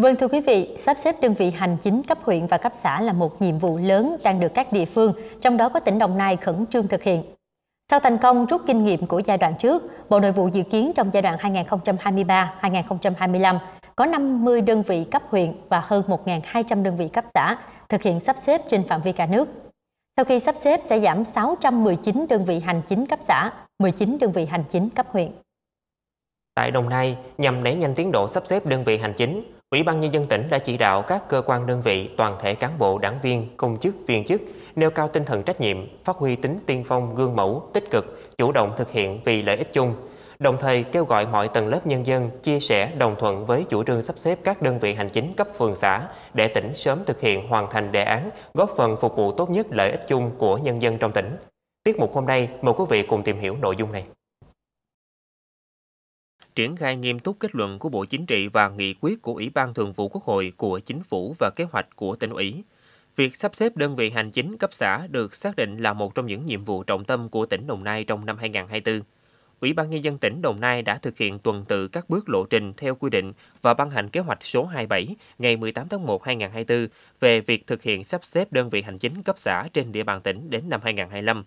Vâng thưa quý vị, sắp xếp đơn vị hành chính cấp huyện và cấp xã là một nhiệm vụ lớn đang được các địa phương, trong đó có tỉnh Đồng Nai khẩn trương thực hiện. Sau thành công rút kinh nghiệm của giai đoạn trước, Bộ Nội vụ dự kiến trong giai đoạn 2023-2025 có 50 đơn vị cấp huyện và hơn 1.200 đơn vị cấp xã thực hiện sắp xếp trên phạm vi cả nước. Sau khi sắp xếp sẽ giảm 619 đơn vị hành chính cấp xã, 19 đơn vị hành chính cấp huyện. Tại Đồng Nai, nhằm đẩy nhanh tiến độ sắp xếp đơn vị hành chính, Ủy ban Nhân dân tỉnh đã chỉ đạo các cơ quan đơn vị, toàn thể cán bộ, đảng viên, công chức, viên chức nêu cao tinh thần trách nhiệm, phát huy tính tiên phong, gương mẫu, tích cực, chủ động thực hiện vì lợi ích chung. Đồng thời kêu gọi mọi tầng lớp nhân dân chia sẻ đồng thuận với chủ trương sắp xếp các đơn vị hành chính cấp phường xã để tỉnh sớm thực hiện hoàn thành đề án, góp phần phục vụ tốt nhất lợi ích chung của nhân dân trong tỉnh. Tiết mục hôm nay, mời quý vị cùng tìm hiểu nội dung này triển khai nghiêm túc kết luận của Bộ Chính trị và nghị quyết của Ủy ban Thường vụ Quốc hội của Chính phủ và kế hoạch của tỉnh ủy. Việc sắp xếp đơn vị hành chính cấp xã được xác định là một trong những nhiệm vụ trọng tâm của tỉnh Đồng Nai trong năm 2024. Ủy ban Nhân dân tỉnh Đồng Nai đã thực hiện tuần tự các bước lộ trình theo quy định và ban hành kế hoạch số 27 ngày 18 tháng 1 2024 về việc thực hiện sắp xếp đơn vị hành chính cấp xã trên địa bàn tỉnh đến năm 2025.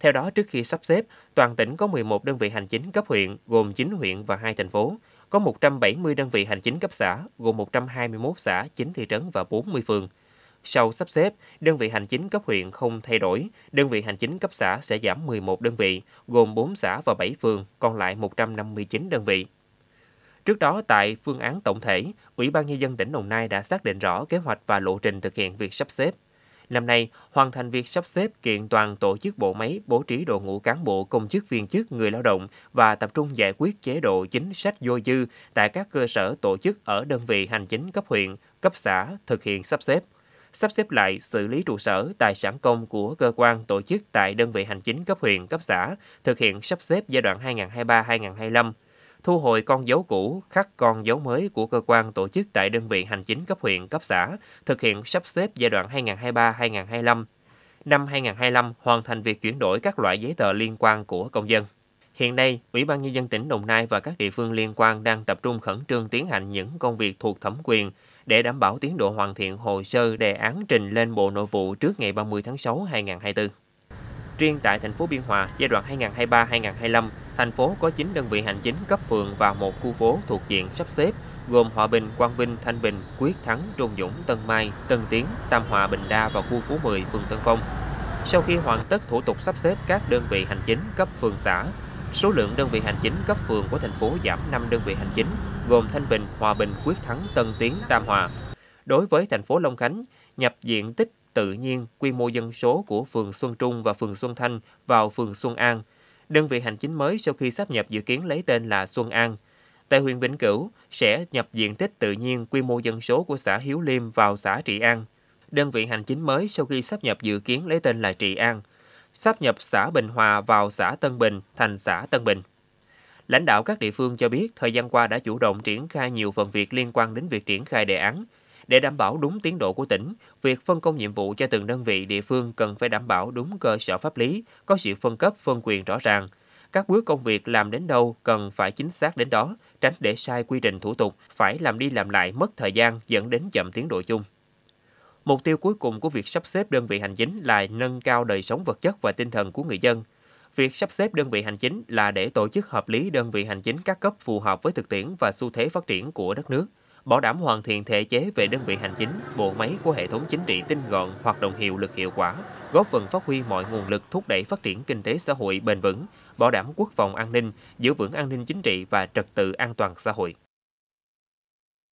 Theo đó, trước khi sắp xếp, toàn tỉnh có 11 đơn vị hành chính cấp huyện, gồm 9 huyện và 2 thành phố, có 170 đơn vị hành chính cấp xã, gồm 121 xã, 9 thị trấn và 40 phường. Sau sắp xếp, đơn vị hành chính cấp huyện không thay đổi, đơn vị hành chính cấp xã sẽ giảm 11 đơn vị, gồm 4 xã và 7 phường, còn lại 159 đơn vị. Trước đó, tại phương án tổng thể, Ủy ban Nhân dân tỉnh Đồng Nai đã xác định rõ kế hoạch và lộ trình thực hiện việc sắp xếp, Năm nay, hoàn thành việc sắp xếp kiện toàn tổ chức bộ máy, bố trí đội ngũ cán bộ, công chức viên chức, người lao động và tập trung giải quyết chế độ chính sách vô dư tại các cơ sở tổ chức ở đơn vị hành chính cấp huyện, cấp xã thực hiện sắp xếp sắp xếp lại xử lý trụ sở tài sản công của cơ quan tổ chức tại đơn vị hành chính cấp huyện cấp xã thực hiện sắp xếp giai đoạn 2023-2025 thu hồi con dấu cũ, khắc con dấu mới của cơ quan tổ chức tại đơn vị hành chính cấp huyện, cấp xã, thực hiện sắp xếp giai đoạn 2023-2025. Năm 2025 hoàn thành việc chuyển đổi các loại giấy tờ liên quan của công dân. Hiện nay, Ủy ban Nhân dân tỉnh Đồng Nai và các địa phương liên quan đang tập trung khẩn trương tiến hành những công việc thuộc thẩm quyền để đảm bảo tiến độ hoàn thiện hồ sơ đề án trình lên Bộ Nội vụ trước ngày 30 tháng 6 2024. Riêng tại thành phố Biên Hòa, giai đoạn 2023-2025, Thành phố có 9 đơn vị hành chính cấp phường và một khu phố thuộc diện sắp xếp gồm Hòa Bình, Quang Vinh, Thanh Bình, Quyết Thắng, Trung Dũng, Tân Mai, Tân Tiến, Tam Hòa, Bình Đa và khu phố 10, phường Tân Phong. Sau khi hoàn tất thủ tục sắp xếp các đơn vị hành chính cấp phường xã, số lượng đơn vị hành chính cấp phường của thành phố giảm 5 đơn vị hành chính, gồm Thanh Bình, Hòa Bình, Quyết Thắng, Tân Tiến, Tam Hòa. Đối với thành phố Long Khánh, nhập diện tích tự nhiên quy mô dân số của phường Xuân Trung và phường Xuân Thanh vào phường Xuân An – Đơn vị hành chính mới sau khi sắp nhập dự kiến lấy tên là Xuân An. Tại huyện Vĩnh Cửu sẽ nhập diện tích tự nhiên quy mô dân số của xã Hiếu Liêm vào xã Trị An. Đơn vị hành chính mới sau khi sắp nhập dự kiến lấy tên là Trị An. Sắp nhập xã Bình Hòa vào xã Tân Bình thành xã Tân Bình. Lãnh đạo các địa phương cho biết thời gian qua đã chủ động triển khai nhiều phần việc liên quan đến việc triển khai đề án, để đảm bảo đúng tiến độ của tỉnh, việc phân công nhiệm vụ cho từng đơn vị địa phương cần phải đảm bảo đúng cơ sở pháp lý, có sự phân cấp phân quyền rõ ràng. Các bước công việc làm đến đâu cần phải chính xác đến đó, tránh để sai quy trình thủ tục, phải làm đi làm lại mất thời gian dẫn đến chậm tiến độ chung. Mục tiêu cuối cùng của việc sắp xếp đơn vị hành chính là nâng cao đời sống vật chất và tinh thần của người dân. Việc sắp xếp đơn vị hành chính là để tổ chức hợp lý đơn vị hành chính các cấp phù hợp với thực tiễn và xu thế phát triển của đất nước – bảo đảm hoàn thiện thể chế về đơn vị hành chính, bộ máy của hệ thống chính trị tinh gọn, hoạt động hiệu lực hiệu quả, góp phần phát huy mọi nguồn lực thúc đẩy phát triển kinh tế xã hội bền vững, bảo đảm quốc phòng an ninh, giữ vững an ninh chính trị và trật tự an toàn xã hội.